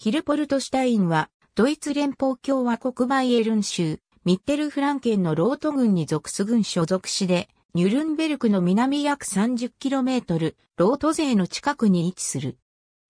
ヒルポルトシュタインは、ドイツ連邦共和国バイエルン州、ミッテルフランケンのロート軍に属す軍所属市で、ニュルンベルクの南約 30km、ロート勢の近くに位置する。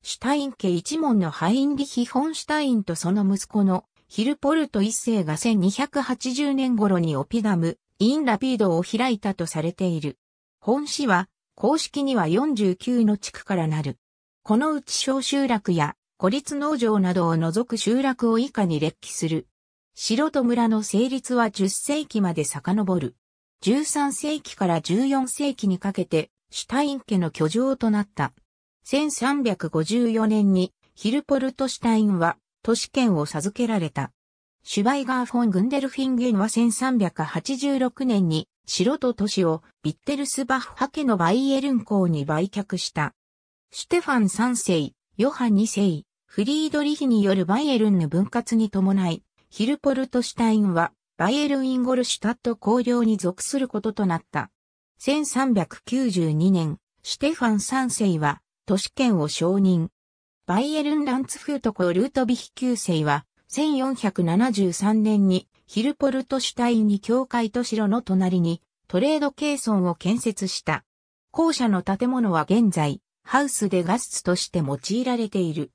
シュタイン家一門のハインリヒ・ホンシュタインとその息子のヒルポルト一世が1280年頃にオピダム、インラピードを開いたとされている。本市は公式には49の地区からなる。このうち小集落や孤立農場などを除く集落を以下に列記する。城と村の成立は10世紀まで遡る。13世紀から14世紀にかけて、シュタイン家の居城となった。1354年にヒルポルトシュタインは都市圏を授けられた。シュバイガー・フォン・グンデルフィンゲンは1386年に城と都市をビッテルスバッハ家のバイエルン港に売却した。シュテファン3世、ヨハ2世、フリードリヒによるバイエルンの分割に伴い、ヒルポルトシュタインはバイエルン・インゴルシュタット公領に属することとなった。1392年、シテファン3世は都市圏を承認。バイエルン・ランツフートコ・ルートビヒ9世は1473年にヒルポルトシュタインに教会と城の隣にトレードケーソンを建設した。校舎の建物は現在、ハウスでガスツとして用いられている。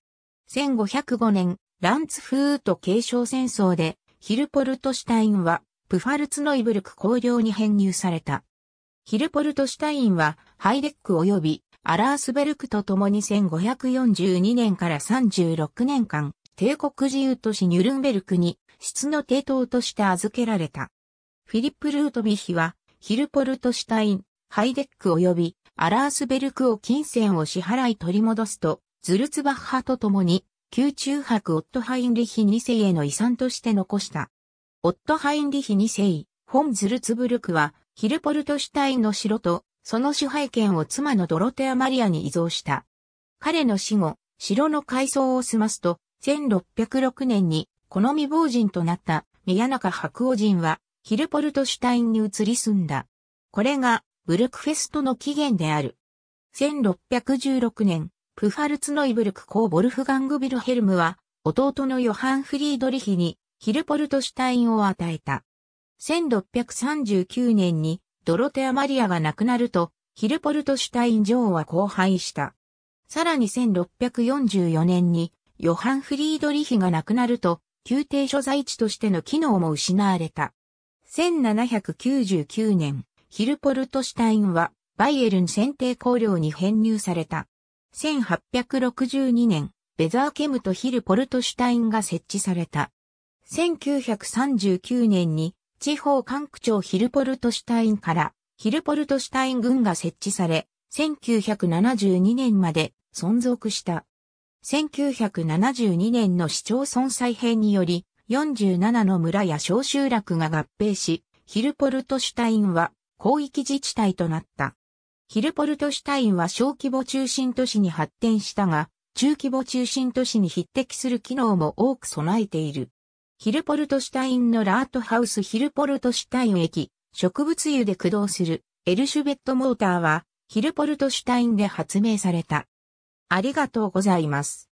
1505年、ランツフート継承戦争で、ヒルポルトシュタインは、プファルツノイブルク公領に編入された。ヒルポルトシュタインは、ハイデック及び、アラースベルクと共に1542年から36年間、帝国自由都市ニュルンベルクに、質の帝当として預けられた。フィリップ・ルートビヒは、ヒルポルトシュタイン、ハイデック及び、アラースベルクを金銭を支払い取り戻すと、ズルツバッハと共に、宮中博オットハインリヒ2世への遺産として残した。オットハインリヒ2世、ン・ズルツブルクは、ヒルポルトシュタインの城と、その支配権を妻のドロテア・マリアに依存した。彼の死後、城の改装を済ますと、1606年に、この未亡人となった宮中白王人は、ヒルポルトシュタインに移り住んだ。これが、ブルクフェストの起源である。1616年、クファルツノイブルク公ボルフガング・ビルヘルムは、弟のヨハン・フリードリヒに、ヒルポルトシュタインを与えた。1639年に、ドロテア・マリアが亡くなると、ヒルポルトシュタイン女王は荒廃した。さらに1644年に、ヨハン・フリードリヒが亡くなると、宮廷所在地としての機能も失われた。1799年、ヒルポルトシュタインは、バイエルン選定公領に編入された。1862年、ベザーケムとヒル・ポルトシュタインが設置された。1939年に地方管区長ヒル・ポルトシュタインからヒル・ポルトシュタイン軍が設置され、1972年まで存続した。1972年の市町村再編により、47の村や小集落が合併し、ヒル・ポルトシュタインは広域自治体となった。ヒルポルトシュタインは小規模中心都市に発展したが、中規模中心都市に匹敵する機能も多く備えている。ヒルポルトシュタインのラートハウスヒルポルトシュタイン駅、植物油で駆動するエルシュベットモーターはヒルポルトシュタインで発明された。ありがとうございます。